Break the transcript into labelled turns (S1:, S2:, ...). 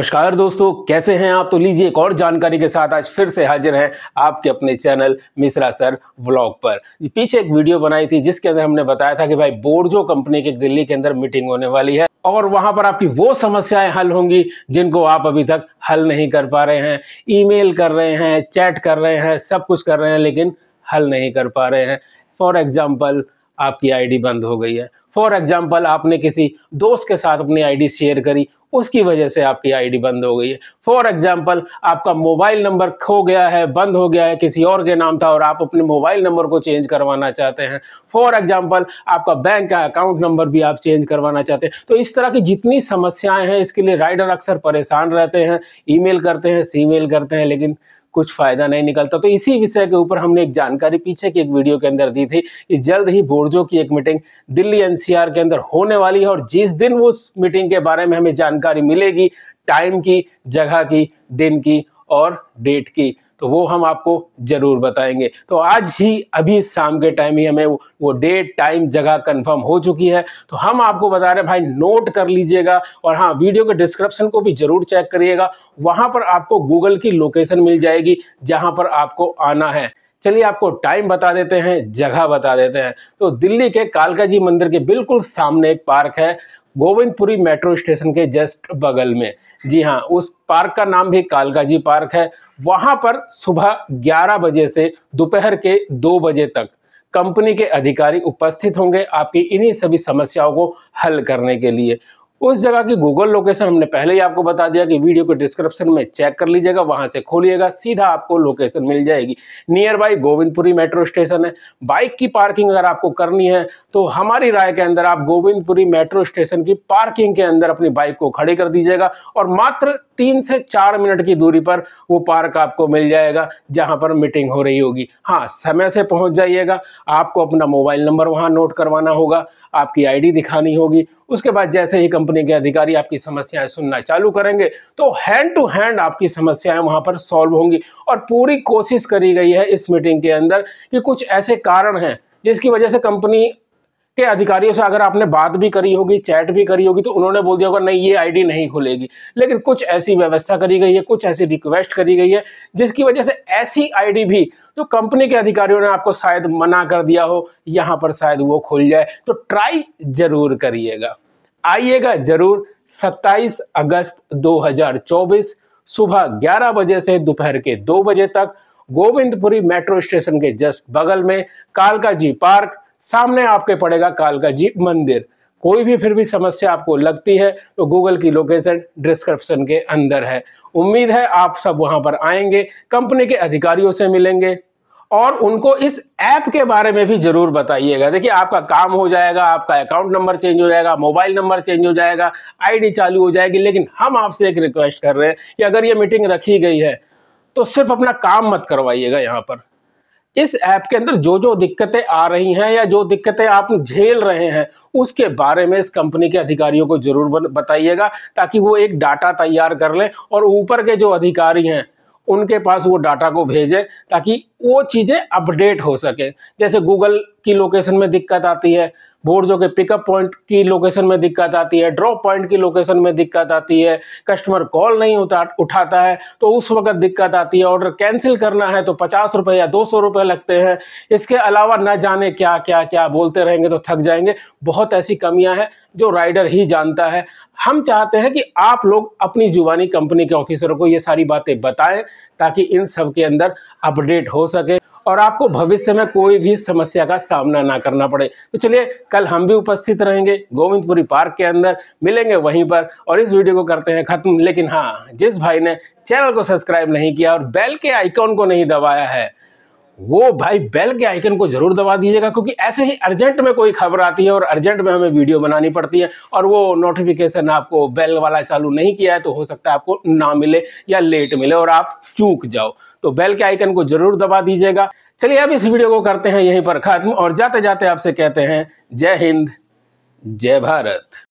S1: नमस्कार दोस्तों कैसे हैं आप तो लीजिए एक और जानकारी के साथ आज फिर से हाजिर हैं आपके अपने चैनल मिश्रा सर व्लॉग पर पीछे एक वीडियो बनाई थी जिसके अंदर हमने बताया था कि भाई बोर्जो कंपनी की दिल्ली के अंदर मीटिंग होने वाली है और वहां पर आपकी वो समस्याएं हल होंगी जिनको आप अभी तक हल नहीं कर पा रहे हैं ईमेल कर रहे हैं चैट कर रहे हैं सब कुछ कर रहे हैं लेकिन हल नहीं कर पा रहे हैं फॉर एग्जाम्पल आपकी आईडी बंद हो गई है फॉर एग्जाम्पल आपने किसी दोस्त के साथ अपनी आईडी शेयर करी उसकी वजह से आपकी आईडी बंद हो गई है फॉर एग्जाम्पल आपका मोबाइल नंबर खो गया है बंद हो गया है किसी और के नाम था और आप अपने मोबाइल नंबर को चेंज करवाना चाहते हैं फॉर एग्जाम्पल आपका बैंक का अकाउंट नंबर भी आप चेंज करवाना चाहते हैं तो इस तरह की जितनी समस्याएं हैं इसके लिए राइडर अक्सर परेशान रहते हैं ईमेल करते हैं सी करते हैं लेकिन कुछ फायदा नहीं निकलता तो इसी विषय के ऊपर हमने एक जानकारी पीछे की एक वीडियो के अंदर दी थी कि जल्द ही बोर्जो की एक मीटिंग दिल्ली एनसीआर के अंदर होने वाली है और जिस दिन उस मीटिंग के बारे में हमें जानकारी मिलेगी टाइम की जगह की दिन की और डेट की तो वो हम आपको ज़रूर बताएंगे तो आज ही अभी शाम के टाइम ही हमें वो डेट टाइम जगह कंफर्म हो चुकी है तो हम आपको बता रहे हैं भाई नोट कर लीजिएगा और हाँ वीडियो के डिस्क्रिप्शन को भी ज़रूर चेक करिएगा वहां पर आपको गूगल की लोकेशन मिल जाएगी जहां पर आपको आना है चलिए आपको टाइम बता देते हैं जगह बता देते हैं तो दिल्ली के कालका जी मंदिर के बिल्कुल सामने एक पार्क है गोविंदपुरी मेट्रो स्टेशन के जस्ट बगल में जी हाँ उस पार्क का नाम भी कालका जी पार्क है वहाँ पर सुबह 11 बजे से दोपहर के 2 बजे तक कंपनी के अधिकारी उपस्थित होंगे आपकी इन्हीं सभी समस्याओं को हल करने के लिए उस जगह की गूगल लोकेशन हमने पहले ही आपको बता दिया कि वीडियो के डिस्क्रिप्शन में चेक कर लीजिएगा वहां से खोलिएगा सीधा आपको लोकेशन मिल जाएगी near by Govindpuri metro station है बाइक की पार्किंग अगर आपको करनी है तो हमारी राय के अंदर आप गोविंदपुरी मेट्रो स्टेशन की पार्किंग के अंदर अपनी बाइक को खड़ी कर दीजिएगा और मात्र तीन से चार मिनट की दूरी पर वो पार्क आपको मिल जाएगा जहां पर मीटिंग हो रही होगी हाँ समय से पहुंच जाइएगा आपको अपना मोबाइल नंबर वहां नोट करवाना होगा आपकी आईडी दिखानी होगी उसके बाद जैसे ही कंपनी के अधिकारी आपकी समस्याएं सुनना चालू करेंगे तो हैंड टू हैंड आपकी समस्याएं वहां पर सॉल्व होंगी और पूरी कोशिश करी गई है इस मीटिंग के अंदर कि कुछ ऐसे कारण हैं जिसकी वजह से कंपनी के अधिकारियों से अगर आपने बात भी करी होगी चैट भी करी होगी तो उन्होंने बोल दिया होगा नहीं ये आईडी नहीं खुलेगी लेकिन कुछ ऐसी व्यवस्था करी गई है कुछ ऐसी रिक्वेस्ट करी गई है जिसकी वजह से ऐसी आईडी भी जो तो कंपनी के अधिकारियों ने आपको शायद मना कर दिया हो यहाँ पर शायद वो खुल जाए तो ट्राई जरूर करिएगा आइएगा जरूर सत्ताईस अगस्त दो सुबह ग्यारह बजे से दोपहर के दो बजे तक गोविंदपुरी मेट्रो स्टेशन के जस्ट बगल में कालका पार्क सामने आपके पड़ेगा कालका जी मंदिर कोई भी फिर भी समस्या आपको लगती है तो गूगल की लोकेशन डिस्क्रिप्शन के अंदर है उम्मीद है आप सब वहां पर आएंगे कंपनी के अधिकारियों से मिलेंगे और उनको इस ऐप के बारे में भी जरूर बताइएगा देखिए आपका काम हो जाएगा आपका अकाउंट नंबर चेंज हो जाएगा मोबाइल नंबर चेंज हो जाएगा आईडी चालू हो जाएगी लेकिन हम आपसे एक रिक्वेस्ट कर रहे हैं कि अगर ये मीटिंग रखी गई है तो सिर्फ अपना काम मत करवाइएगा यहाँ पर इस ऐप के अंदर जो जो दिक्कतें आ रही हैं या जो दिक्कतें आप झेल रहे हैं उसके बारे में इस कंपनी के अधिकारियों को जरूर बताइएगा ताकि वो एक डाटा तैयार कर लें और ऊपर के जो अधिकारी हैं उनके पास वो डाटा को भेजें ताकि वो चीज़ें अपडेट हो सके जैसे गूगल की लोकेशन में दिक्कत आती है बोर्ड जो के पिकअप पॉइंट की लोकेशन में दिक्कत आती है ड्रॉप पॉइंट की लोकेशन में दिक्कत आती है कस्टमर कॉल नहीं उठा उठाता है तो उस वक्त दिक्कत आती है ऑर्डर कैंसिल करना है तो पचास रुपये या दो सौ रुपये लगते हैं इसके अलावा न जाने क्या क्या क्या बोलते रहेंगे तो थक जाएंगे बहुत ऐसी कमियाँ हैं जो राइडर ही जानता है हम चाहते हैं कि आप लोग अपनी जुबानी कंपनी के ऑफिसरों को ये सारी बातें बताएं ताकि इन सब के अंदर अपडेट हो सके और आपको भविष्य में कोई भी समस्या का सामना ना करना पड़े तो चलिए कल हम भी उपस्थित रहेंगे गोविंदपुरी पार्क के अंदर मिलेंगे वहीं पर और इस वीडियो को करते हैं खत्म लेकिन हाँ जिस भाई ने चैनल को सब्सक्राइब नहीं किया और बेल के आइकॉन को नहीं दबाया है वो भाई बेल के आइकन को जरूर दबा दीजिएगा क्योंकि ऐसे ही अर्जेंट में कोई खबर आती है और अर्जेंट में हमें वीडियो बनानी पड़ती है और वो नोटिफिकेशन आपको बेल वाला चालू नहीं किया है तो हो सकता है आपको ना मिले या लेट मिले और आप चूक जाओ तो बेल के आइकन को जरूर दबा दीजिएगा चलिए अब इस वीडियो को करते हैं यहीं पर खत्म और जाते जाते आपसे कहते हैं जय हिंद जय भारत